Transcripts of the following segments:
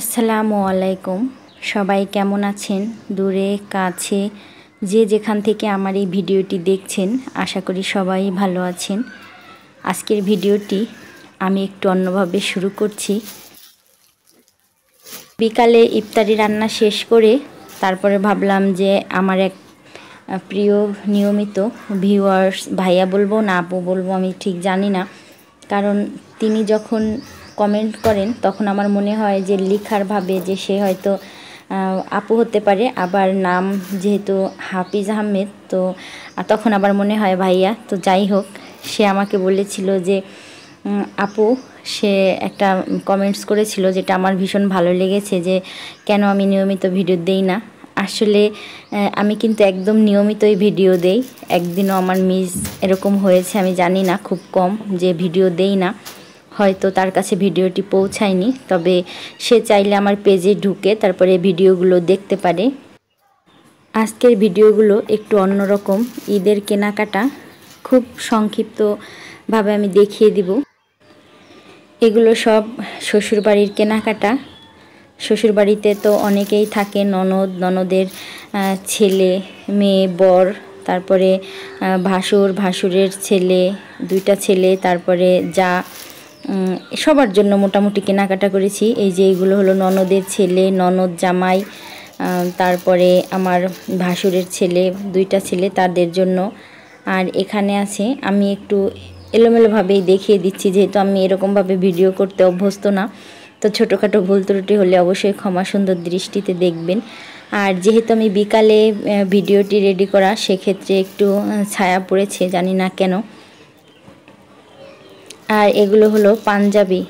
আসসালামু আলাইকুম সবাই কেমন আছেন দূরে কাছে যে যেখান থেকে আমার এই ভিডিওটি দেখছেন আশা করি সবাই ভালো আছেন আজকের ভিডিওটি আমি একটু অন্যভাবে শুরু করছি বিকালে ইফতারি রান্না শেষ করে তারপরে ভাবলাম যে আমার এক প্রিয় নিয়মিত ভিউয়ার্স ভাইয়া বলবো না আপু বলবো আমি ঠিক জানি না কারণ তিনি যখন কমেন্ট করেন তখন আমার মনে হয় যে লিখার ভাবে যে সে হয়তো আপু হতে পারে আবার নাম যেহেতু হাফিজ আহমেদ তো তখন আবার মনে হয় ভাইয়া তো যাই হোক সে আমাকে বলেছিল যে আপু সে একটা কমেন্টস করেছিল যেটা আমার ভীষণ ভালো লেগেছে যে কেন আমি নিয়মিত ভিডিও দেই না আসলে আমি কিন্তু একদম নিয়মিতই ভিডিও দেই একদিনও আমার মিস এরকম হয়েছে আমি জানি না খুব কম যে ভিডিও দেই না হয়তো তার কাছে ভিডিওটি পৌঁছায়নি তবে সে চাইলে আমার পেজে ঢুকে তারপরে ভিডিওগুলো দেখতে পারে আজকের ভিডিওগুলো একটু অন্যরকম ঈদের কেনাকাটা খুব সংক্ষিপ্তভাবে আমি দেখিয়ে দিব এগুলো সব শ্বশুরবাড়ির কেনাকাটা শ্বশুরবাড়িতে তো অনেকেই থাকে ননদ ননদের ছেলে মেয়ে বর তারপরে ভাসুর ভাসুরের ছেলে দুইটা ছেলে তারপরে যা সবার জন্য মোটামুটি কেনাকাটা করেছি এই যে এইগুলো হলো ননদের ছেলে ননদ জামাই তারপরে আমার ভাসুরের ছেলে দুইটা ছেলে তাদের জন্য আর এখানে আছে আমি একটু এলোমেলোভাবেই দেখিয়ে দিচ্ছি যেহেতু আমি এরকমভাবে ভিডিও করতে অভ্যস্ত না তো ছোটোখাটো ভুল ত্রুটি হলে অবশ্যই ক্ষমা সুন্দর দৃষ্টিতে দেখবেন আর যেহেতু আমি বিকালে ভিডিওটি রেডি করা সেক্ষেত্রে একটু ছায়া পড়েছে জানি না কেন আর এগুলো হলো পাঞ্জাবি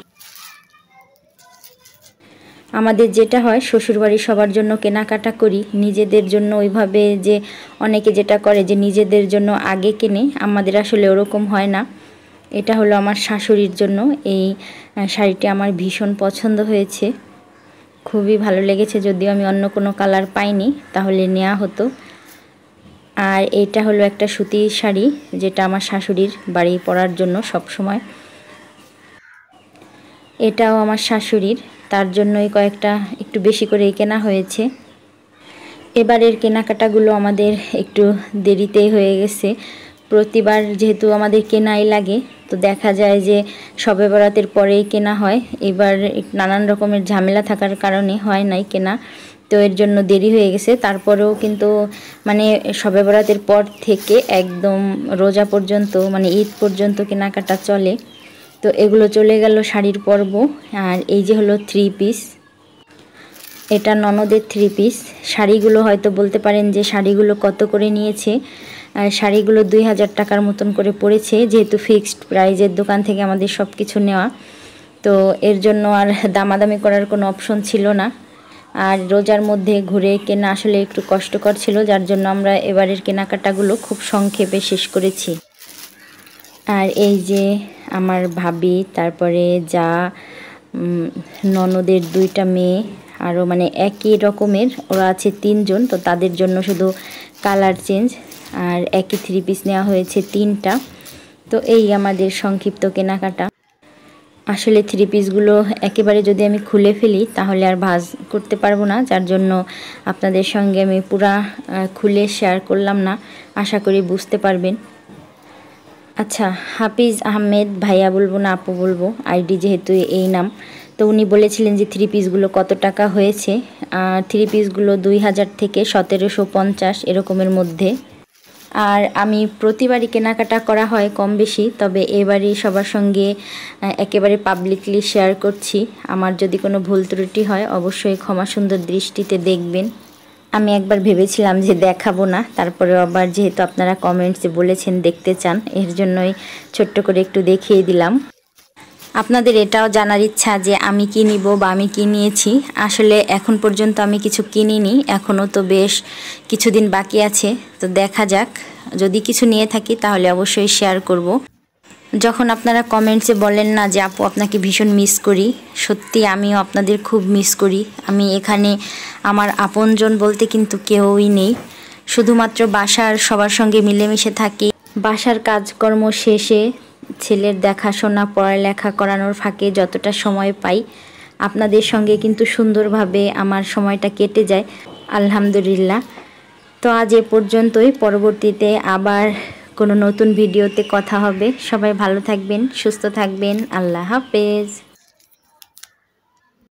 আমাদের যেটা হয় শ্বশুরবাড়ি সবার জন্য কেনাকাটা করি নিজেদের জন্য ওইভাবে যে অনেকে যেটা করে যে নিজেদের জন্য আগে কেনে আমাদের আসলে ওরকম হয় না এটা হলো আমার শাশুড়ির জন্য এই শাড়িটি আমার ভীষণ পছন্দ হয়েছে খুবই ভালো লেগেছে যদিও আমি অন্য কোনো কালার পাইনি তাহলে নেওয়া হতো আর এটা হলো একটা সুতির শাড়ি যেটা আমার শাশুড়ির বাড়ি পরার জন্য সব সময়। এটাও আমার শাশুড়ির তার জন্যই কয়েকটা একটু বেশি করেই কেনা হয়েছে এবারের কেনাকাটাগুলো আমাদের একটু দেরিতে হয়ে গেছে প্রতিবার যেহেতু আমাদের কেনাই লাগে তো দেখা যায় যে সবে বরাতের পরেই কেনা হয় এবার নানান রকমের ঝামেলা থাকার কারণে হয় নাই কেনা তো এর জন্য দেরি হয়ে গেছে তারপরেও কিন্তু মানে সবে বরাতের পর থেকে একদম রোজা পর্যন্ত মানে ঈদ পর্যন্ত কেনাকাটা চলে তো এগুলো চলে গেল শাড়ির পর্ব আর এই যে হলো থ্রি পিস এটা ননদের থ্রি পিস শাড়িগুলো হয়তো বলতে পারেন যে শাড়িগুলো কত করে নিয়েছে শাড়িগুলো দুই হাজার টাকার মতন করে পড়েছে যেহেতু ফিক্সড প্রাইজের দোকান থেকে আমাদের সব কিছু নেওয়া তো এর জন্য আর দামাদামি করার কোনো অপশন ছিল না আর রোজার মধ্যে ঘুরে কেনা আসলে একটু কষ্টকর ছিল যার জন্য আমরা এবারের কেনাকাটাগুলো খুব সংক্ষেপে শেষ করেছি আর এই যে আমার ভাবি তারপরে যা ননদের দুইটা মেয়ে আরও মানে একই রকমের ওরা আছে তিনজন তো তাদের জন্য শুধু কালার চেঞ্জ আর একই থ্রি পিস নেওয়া হয়েছে তিনটা তো এই আমাদের সংক্ষিপ্ত কেনাকাটা আসলে থ্রি পিসগুলো একেবারে যদি আমি খুলে ফেলি তাহলে আর ভাজ করতে পারবো না যার জন্য আপনাদের সঙ্গে আমি পুরা খুলে শেয়ার করলাম না আশা করি বুঝতে পারবেন আচ্ছা হাফিজ আহমেদ ভাইয়া বলবো না আপু বলবো আইডি যেহেতু এই নাম তো উনি বলেছিলেন যে থ্রি পিসগুলো কত টাকা হয়েছে আর থ্রি পিসগুলো দুই হাজার থেকে সতেরোশো পঞ্চাশ এরকমের মধ্যে আর আমি প্রতিবারই কেনাকাটা করা হয় কম বেশি তবে এবারই সবার সঙ্গে একেবারে পাবলিকলি শেয়ার করছি আমার যদি কোনো ভুল ত্রুটি হয় অবশ্যই ক্ষমা সুন্দর দৃষ্টিতে দেখবেন আমি একবার ভেবেছিলাম যে দেখাবো না তারপরে আবার যেহেতু আপনারা কমেন্টসে বলেছেন দেখতে চান এর জন্যই ছোট্ট করে একটু দেখিয়ে দিলাম আপনাদের এটাও জানার ইচ্ছা যে আমি কী নিব বা আমি কী নিয়েছি আসলে এখন পর্যন্ত আমি কিছু কিনিনি এখনও তো বেশ কিছুদিন বাকি আছে তো দেখা যাক যদি কিছু নিয়ে থাকি তাহলে অবশ্যই শেয়ার করব। যখন আপনারা কমেন্টসে বলেন না যে আপু আপনাকে ভীষণ মিস করি সত্যি আমিও আপনাদের খুব মিস করি আমি এখানে আমার আপনজন বলতে কিন্তু কেউই নেই শুধুমাত্র বাসার সবার সঙ্গে মিলেমিশে থাকি বাসার কাজকর্ম শেষে ছেলের দেখাশোনা পড়ালেখা করানোর ফাঁকে যতটা সময় পাই আপনাদের সঙ্গে কিন্তু সুন্দরভাবে আমার সময়টা কেটে যায় আলহামদুলিল্লাহ তো আজ এ পর্যন্তই পরবর্তীতে আবার কোনো নতুন ভিডিওতে কথা হবে সবাই ভালো থাকবেন সুস্থ থাকবেন আল্লাহ হাফেজ